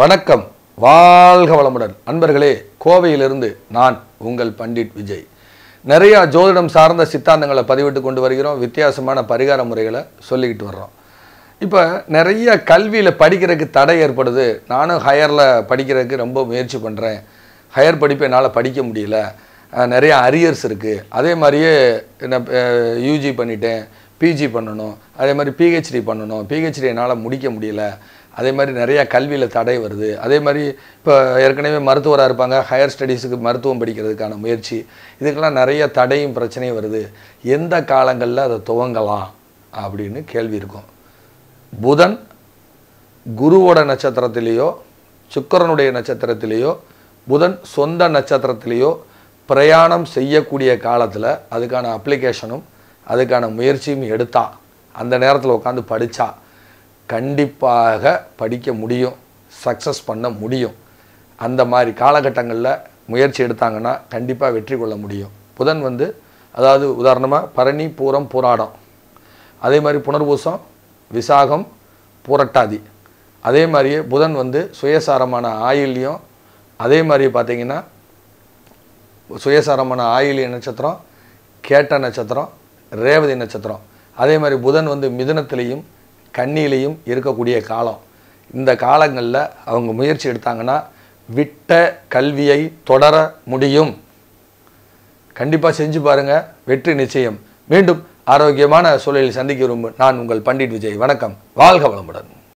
வணக்கம் வாழ்க வளமுடன் அன்பர்களே கோவையிலிருந்து நான் உங்கள் பண்டிட் விஜய் நிறையா ஜோதிடம் சார்ந்த சித்தாந்தங்களை பதிவிட்டு கொண்டு வருகிறோம் வித்தியாசமான பரிகார முறைகளை சொல்லிக்கிட்டு வர்றோம் இப்போ நிறைய கல்வியில் படிக்கிறதுக்கு தடை ஏற்படுது நானும் ஹையரில் படிக்கிறதுக்கு ரொம்ப முயற்சி பண்ணுறேன் ஹையர் படிப்பு என்னால் படிக்க முடியல நிறையா அரியர்ஸ் இருக்குது அதே மாதிரியே என்ன யூஜி பண்ணிட்டேன் பிஜி பண்ணணும் அதே மாதிரி பிஹெச்டி பண்ணணும் பிஹெச்டி என்னால் முடிக்க முடியல அதே மாதிரி நிறையா கல்வியில் தடை வருது அதே மாதிரி இப்போ ஏற்கனவே மருத்துவராக இருப்பாங்க ஹையர் ஸ்டடீஸுக்கு மருத்துவம் படிக்கிறதுக்கான முயற்சி இதுக்கெல்லாம் நிறைய தடையும் பிரச்சனையும் வருது எந்த காலங்களில் அதை துவங்கலாம் அப்படின்னு கேள்வி இருக்கும் புதன் குருவோட நட்சத்திரத்திலேயோ சுக்கரனுடைய நட்சத்திரத்திலேயோ புதன் சொந்த நட்சத்திரத்திலேயோ பிரயாணம் செய்யக்கூடிய காலத்தில் அதுக்கான அப்ளிகேஷனும் அதுக்கான முயற்சியும் எடுத்தா அந்த நேரத்தில் உட்காந்து படித்தா கண்டிப்பாக படிக்க முடியும் சக்ஸஸ் பண்ண முடியும் அந்த மாதிரி காலகட்டங்களில் முயற்சி எடுத்தாங்கன்னா கண்டிப்பாக வெற்றி கொள்ள முடியும் புதன் வந்து அதாவது உதாரணமாக பரணி பூரம் போராடம் அதே மாதிரி புனர்பூசம் விசாகம் புரட்டாதி அதே மாதிரியே புதன் வந்து சுயசாரமான ஆயில்யம் அதே மாதிரி பார்த்திங்கன்னா சுயசாரமான ஆயில்ய நட்சத்திரம் கேட்ட நட்சத்திரம் ரேவதி நட்சத்திரம் அதே மாதிரி புதன் வந்து மிதுனத்திலையும் கண்ணிலையும் இருக்கக்கூடிய காலம் இந்த காலங்களில் அவங்க முயற்சி எடுத்தாங்கன்னா விட்ட கல்வியை தொடர முடியும் கண்டிப்பாக செஞ்சு பாருங்கள் வெற்றி நிச்சயம் மீண்டும் ஆரோக்கியமான சூழலில் சந்திக்க விரும்பும் நான் உங்கள் பண்டிட் விஜய் வணக்கம் வாழ்க வளமுடன்